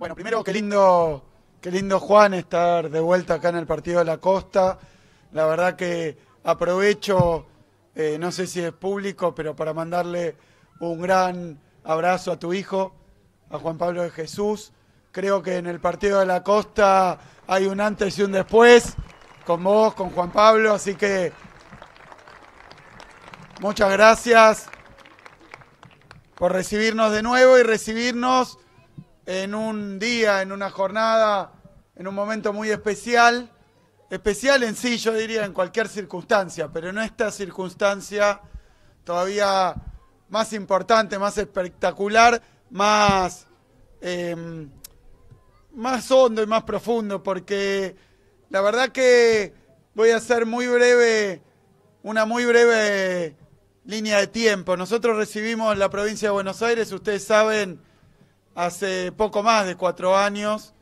Bueno, primero qué lindo, qué lindo Juan estar de vuelta acá en el partido de la Costa. La verdad que aprovecho, eh, no sé si es público, pero para mandarle un gran abrazo a tu hijo, a Juan Pablo de Jesús. Creo que en el partido de la Costa hay un antes y un después con vos, con Juan Pablo, así que muchas gracias por recibirnos de nuevo y recibirnos en un día, en una jornada, en un momento muy especial. Especial en sí, yo diría, en cualquier circunstancia, pero en esta circunstancia todavía más importante, más espectacular, más, em, más hondo y más profundo, porque la verdad que voy a hacer muy breve, una muy breve línea de tiempo. Nosotros recibimos la provincia de Buenos Aires, ustedes saben, hace poco más de cuatro años.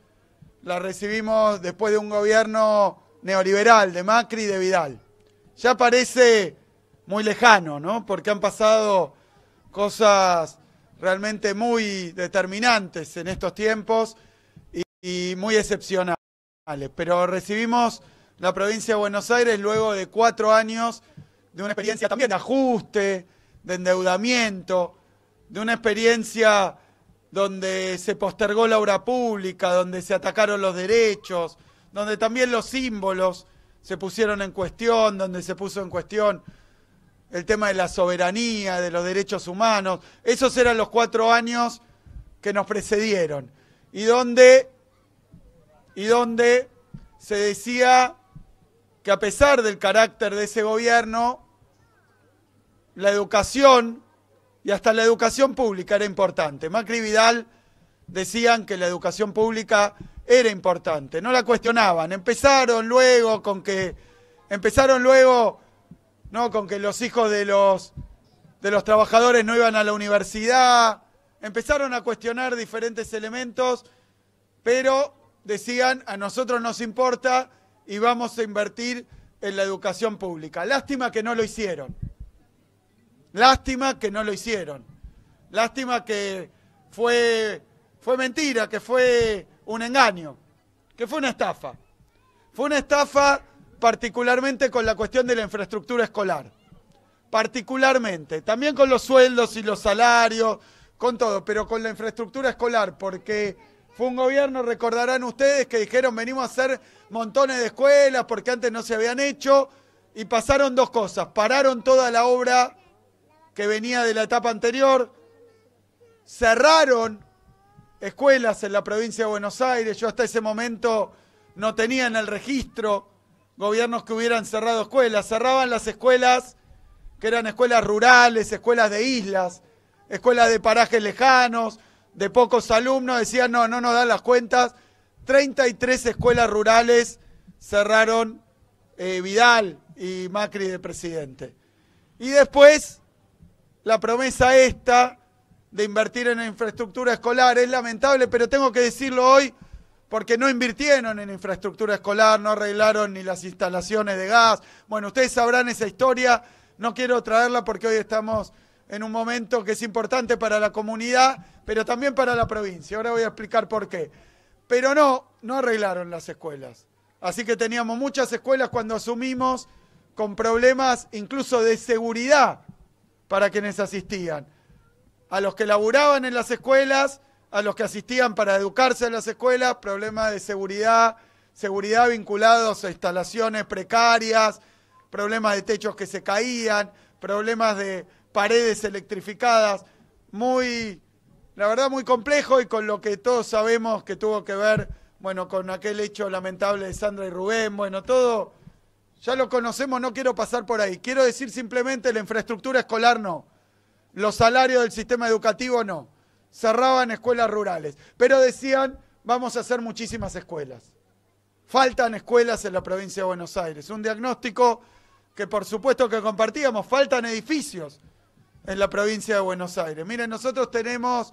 La recibimos después de un gobierno neoliberal de Macri y de Vidal. Ya parece muy lejano, ¿no? Porque han pasado cosas realmente muy determinantes en estos tiempos y, muy excepcionales. Pero recibimos la provincia de Buenos Aires luego de cuatro años de una experiencia también de ajuste, de endeudamiento, de una experiencia donde se postergó la obra pública, donde se atacaron los derechos, donde también los símbolos se pusieron en cuestión, donde se puso en cuestión el tema de la soberanía, de los derechos humanos. Esos eran los cuatro años que nos precedieron y donde, y donde se decía que a pesar del carácter de ese gobierno, la educación y hasta la educación pública era importante. Macri Vidal decían que la educación pública era importante, no la cuestionaban. Empezaron luego con que empezaron luego con que los hijos de los trabajadores no iban a la universidad, empezaron a cuestionar diferentes elementos, pero decían, a nosotros nos importa y vamos a invertir en la educación pública. Lástima que no lo hicieron. Lástima que no lo hicieron. Lástima que fue, fue mentira, que fue un engaño, que fue una estafa. Fue una estafa particularmente con la cuestión de la infraestructura escolar. Particularmente, también con los sueldos y los salarios, con todo, pero con la infraestructura escolar, porque fue un gobierno, recordarán ustedes, que dijeron venimos a hacer montones de escuelas porque antes no se habían hecho y pasaron dos cosas. Pararon toda la obra que venía de la etapa anterior. Cerraron escuelas en la provincia de Buenos Aires. Yo hasta ese momento no tenía en el registro gobiernos que hubieran cerrado escuelas. Cerraban las escuelas que eran escuelas rurales, escuelas de islas, escuelas de parajes lejanos, de pocos alumnos. Decían, no, no nos dan las cuentas. 33 escuelas rurales cerraron eh, Vidal y Macri de presidente. Y después la promesa esta de invertir en infraestructura escolar. Es lamentable, pero tengo que decirlo hoy porque no invirtieron en infraestructura escolar, no arreglaron ni las instalaciones de gas. Bueno, ustedes sabrán esa historia, no quiero traerla porque hoy estamos en un momento que es importante para la comunidad, pero también para la provincia. Ahora voy a explicar por qué. Pero no, no arreglaron las escuelas. Así que teníamos muchas escuelas cuando asumimos con problemas incluso de seguridad para quienes asistían. A los que laburaban en las escuelas, a los que asistían para educarse en las escuelas, problemas de seguridad, seguridad vinculados a instalaciones precarias, problemas de techos que se caían, problemas de paredes electrificadas, muy, la verdad, muy complejo y con lo que todos sabemos que tuvo que ver, bueno, con aquel hecho lamentable de Sandra y Rubén, bueno, todo ya lo conocemos, no quiero pasar por ahí. Quiero decir simplemente la infraestructura escolar no. Los salarios del sistema educativo no. Cerraban escuelas rurales. Pero decían, vamos a hacer muchísimas escuelas. Faltan escuelas en la provincia de Buenos Aires. Un diagnóstico que por supuesto que compartíamos. Faltan edificios en la provincia de Buenos Aires. Miren, nosotros tenemos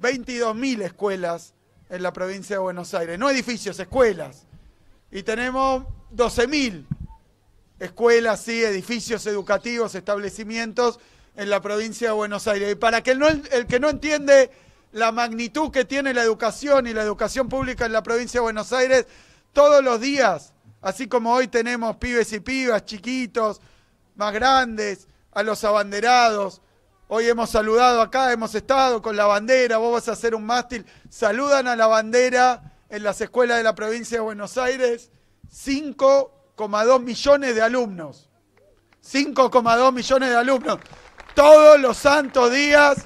22.000 escuelas en la provincia de Buenos Aires. No edificios, escuelas. Y tenemos 12.000 escuelas, sí, edificios educativos, establecimientos en la provincia de Buenos Aires. Y para que el que no entiende la magnitud que tiene la educación y la educación pública en la provincia de Buenos Aires, todos los días, así como hoy tenemos pibes y pibas, chiquitos, más grandes, a los abanderados. Hoy hemos saludado acá, hemos estado con la bandera, vos vas a hacer un mástil. Saludan a la bandera en las escuelas de la provincia de Buenos Aires. Cinco 5,2 millones de alumnos. 5,2 millones de alumnos. Todos los santos días.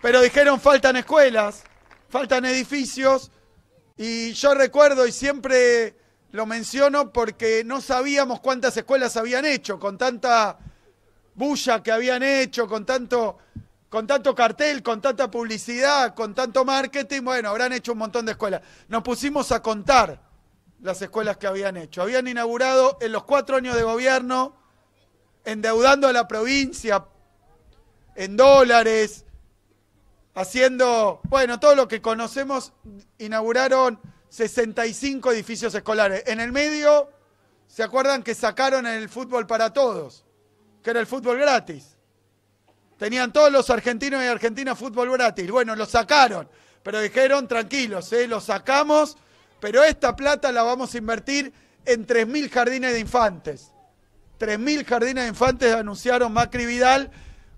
Pero dijeron faltan escuelas, faltan edificios. Y yo recuerdo y siempre lo menciono porque no sabíamos cuántas escuelas habían hecho, con tanta bulla que habían hecho, con tanto con tanto cartel, con tanta publicidad, con tanto marketing, bueno, habrán hecho un montón de escuelas. Nos pusimos a contar las escuelas que habían hecho. Habían inaugurado en los cuatro años de gobierno, endeudando a la provincia en dólares, haciendo, bueno, todo lo que conocemos, inauguraron 65 edificios escolares. En el medio, ¿se acuerdan que sacaron el fútbol para todos? Que era el fútbol gratis Tenían todos los argentinos y argentinas fútbol gratis. Bueno, lo sacaron, pero dijeron, tranquilos, eh, lo sacamos, pero esta plata la vamos a invertir en 3.000 jardines de infantes. 3.000 jardines de infantes anunciaron Macri Vidal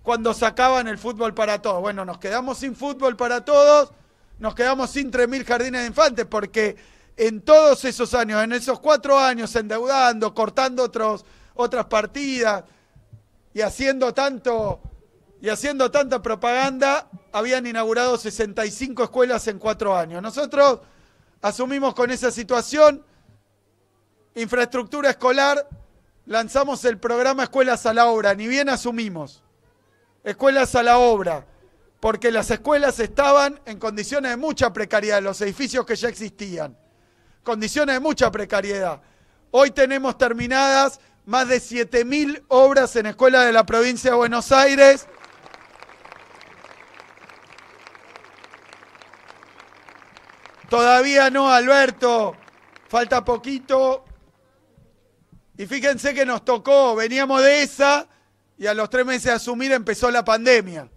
cuando sacaban el fútbol para todos. Bueno, nos quedamos sin fútbol para todos, nos quedamos sin 3.000 jardines de infantes porque en todos esos años, en esos cuatro años, endeudando, cortando otros, otras partidas y haciendo tanto y haciendo tanta propaganda, habían inaugurado 65 escuelas en cuatro años. Nosotros asumimos con esa situación infraestructura escolar, lanzamos el programa Escuelas a la Obra, ni bien asumimos. Escuelas a la Obra, porque las escuelas estaban en condiciones de mucha precariedad, los edificios que ya existían, condiciones de mucha precariedad. Hoy tenemos terminadas más de 7.000 obras en escuelas de la provincia de Buenos Aires Todavía no, Alberto. Falta poquito. Y fíjense que nos tocó, veníamos de esa y a los tres meses de asumir empezó la pandemia.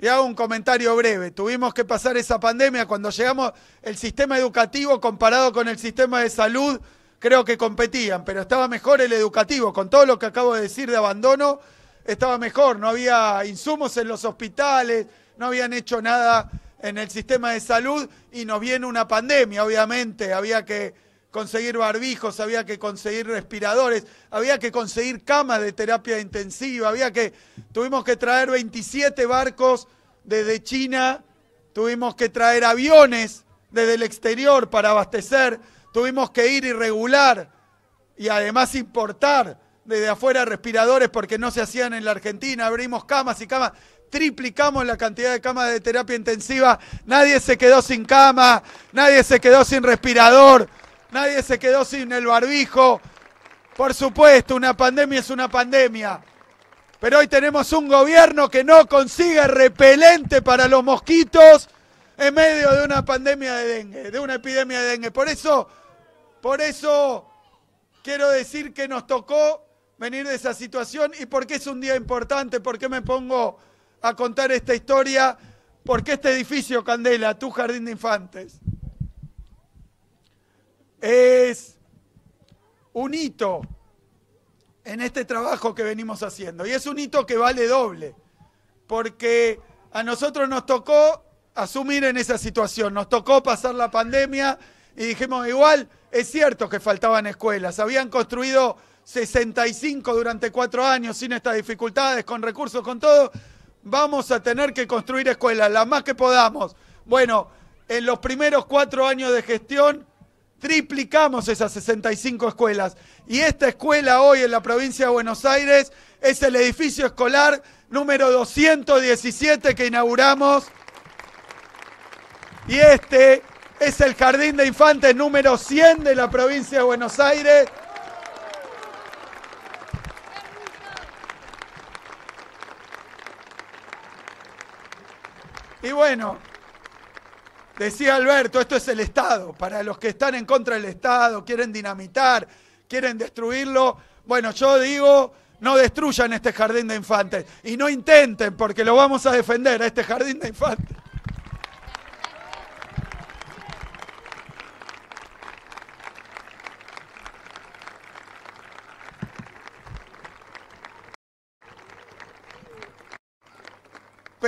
Y hago un comentario breve. Tuvimos que pasar esa pandemia cuando llegamos, el sistema educativo comparado con el sistema de salud, creo que competían, pero estaba mejor el educativo, con todo lo que acabo de decir de abandono, estaba mejor, no había insumos en los hospitales, no habían hecho nada en el sistema de salud y nos viene una pandemia, obviamente. Había que conseguir barbijos, había que conseguir respiradores, había que conseguir camas de terapia intensiva, había que tuvimos que traer 27 barcos desde China, tuvimos que traer aviones desde el exterior para abastecer, tuvimos que ir irregular y además importar desde afuera respiradores porque no se hacían en la Argentina, abrimos camas y camas triplicamos la cantidad de camas de terapia intensiva, nadie se quedó sin cama, nadie se quedó sin respirador, nadie se quedó sin el barbijo. Por supuesto, una pandemia es una pandemia. Pero hoy tenemos un gobierno que no consigue repelente para los mosquitos en medio de una pandemia de dengue, de una epidemia de dengue. Por eso, por eso quiero decir que nos tocó venir de esa situación y porque es un día importante, porque me pongo a contar esta historia porque este edificio, Candela, tu jardín de infantes, es un hito en este trabajo que venimos haciendo. Y es un hito que vale doble, porque a nosotros nos tocó asumir en esa situación, nos tocó pasar la pandemia y dijimos, igual, es cierto que faltaban escuelas, habían construido 65 durante cuatro años sin estas dificultades, con recursos, con todo, vamos a tener que construir escuelas, las más que podamos. Bueno, en los primeros cuatro años de gestión triplicamos esas 65 escuelas. Y esta escuela hoy en la provincia de Buenos Aires es el edificio escolar número 217 que inauguramos. Y este es el jardín de infantes número 100 de la provincia de Buenos Aires. Y bueno, decía Alberto, esto es el Estado. Para los que están en contra del Estado, quieren dinamitar, quieren destruirlo, bueno, yo digo, no destruyan este jardín de infantes. Y no intenten, porque lo vamos a defender a este jardín de infantes.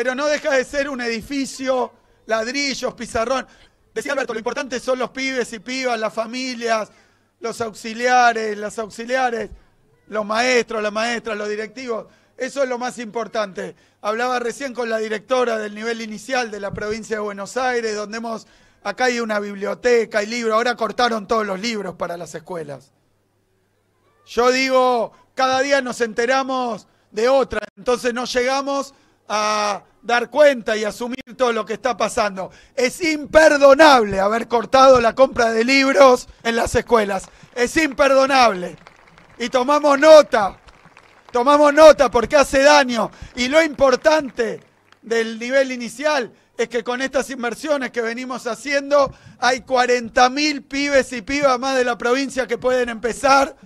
pero no deja de ser un edificio, ladrillos, pizarrón. Decía Alberto, lo importante son los pibes y pibas, las familias, los auxiliares, las auxiliares, los maestros, las maestras, los directivos. Eso es lo más importante. Hablaba recién con la directora del nivel inicial de la provincia de Buenos Aires, donde hemos, acá hay una biblioteca, y libros, ahora cortaron todos los libros para las escuelas. Yo digo, cada día nos enteramos de otra, entonces no llegamos a dar cuenta y asumir todo lo que está pasando. Es imperdonable haber cortado la compra de libros en las escuelas. Es imperdonable. Y tomamos nota, tomamos nota porque hace daño. Y lo importante del nivel inicial es que con estas inversiones que venimos haciendo hay 40.000 pibes y pibas más de la provincia que pueden empezar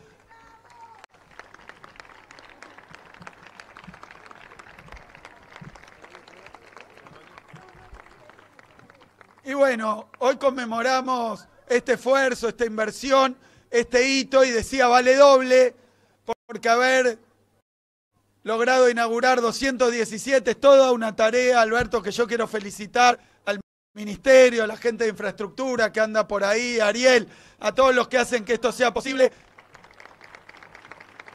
Y bueno, hoy conmemoramos este esfuerzo, esta inversión, este hito y decía vale doble porque haber logrado inaugurar 217 es toda una tarea, Alberto, que yo quiero felicitar al ministerio, a la gente de infraestructura que anda por ahí, a Ariel, a todos los que hacen que esto sea posible.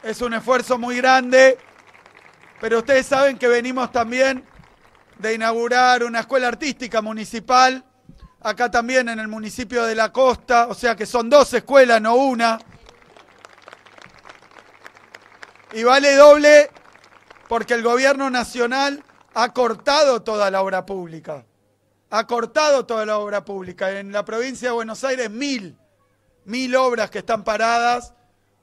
Es un esfuerzo muy grande, pero ustedes saben que venimos también de inaugurar una escuela artística municipal acá también en el municipio de La Costa, o sea que son dos escuelas, no una. Y vale doble porque el gobierno nacional ha cortado toda la obra pública. Ha cortado toda la obra pública. En la provincia de Buenos Aires, mil, mil obras que están paradas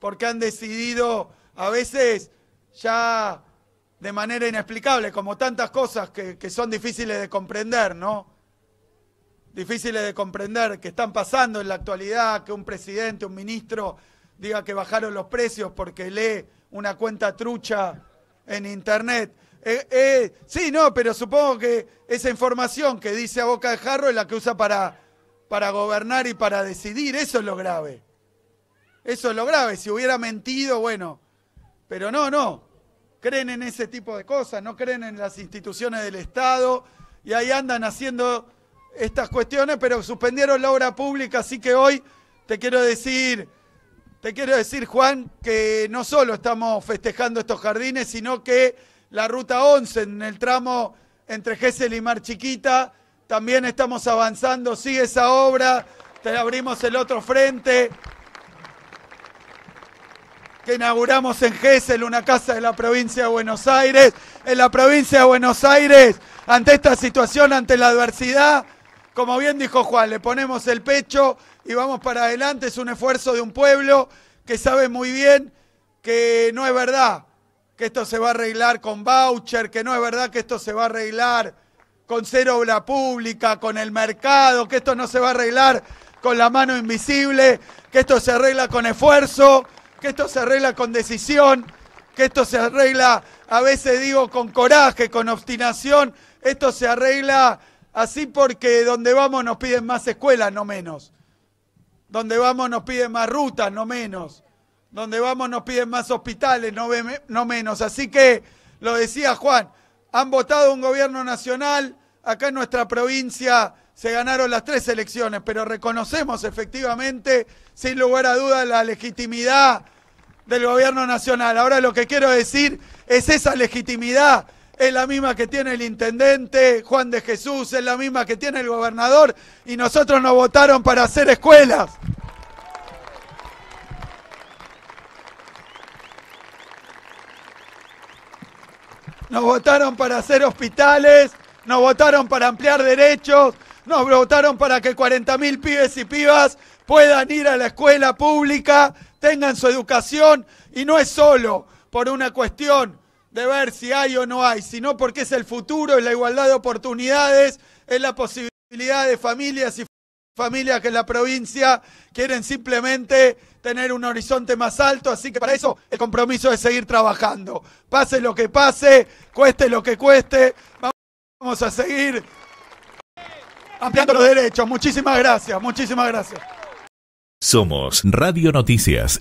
porque han decidido, a veces ya de manera inexplicable, como tantas cosas que, son difíciles de comprender, ¿no? difíciles de comprender que están pasando en la actualidad, que un presidente, un ministro diga que bajaron los precios porque lee una cuenta trucha en internet. Eh, eh, sí, no, pero supongo que esa información que dice a boca de jarro es la que usa para, para gobernar y para decidir. Eso es lo grave. Eso es lo grave. Si hubiera mentido, bueno. Pero no, no. Creen en ese tipo de cosas, no creen en las instituciones del Estado y ahí andan haciendo estas cuestiones, pero suspendieron la obra pública, así que hoy te quiero decir, te quiero decir, Juan, que no solo estamos festejando estos jardines, sino que la ruta 11 en el tramo entre Gesell y Mar Chiquita, también estamos avanzando, sigue esa obra, te abrimos el otro frente que inauguramos en Gesell, una casa de la provincia de Buenos Aires. En la provincia de Buenos Aires, ante esta situación, ante la adversidad, como bien dijo Juan, le ponemos el pecho y vamos para adelante. Es un esfuerzo de un pueblo que sabe muy bien que no es verdad que esto se va a arreglar con voucher, que no es verdad que esto se va a arreglar con cero obra pública, con el mercado, que esto no se va a arreglar con la mano invisible, que esto se arregla con esfuerzo, que esto se arregla con decisión, que esto se arregla, a veces digo, con coraje, con obstinación, esto se arregla Así porque donde vamos nos piden más escuelas, no menos. Donde vamos nos piden más rutas, no menos. Donde vamos nos piden más hospitales, no, menos. Así que, lo decía Juan, han votado un gobierno nacional, acá en nuestra provincia se ganaron las tres elecciones, pero reconocemos efectivamente, sin lugar a duda, la legitimidad del gobierno nacional. Ahora lo que quiero decir es esa legitimidad es la misma que tiene el intendente, Juan de Jesús, es la misma que tiene el gobernador, y nosotros nos votaron para hacer escuelas. Nos votaron para hacer hospitales, nos votaron para ampliar derechos, nos votaron para que 40.000 pibes y pibas puedan ir a la escuela pública, tengan su educación, y no es solo por una cuestión de ver si hay o no hay, sino porque es el futuro, es la igualdad de oportunidades, es la posibilidad de familias y familias que en la provincia quieren simplemente tener un horizonte más alto, así que para eso el compromiso es seguir trabajando. Pase lo que pase, cueste lo que cueste, vamos a seguir ampliando los derechos. Muchísimas gracias, muchísimas gracias. Somos Radio Noticias.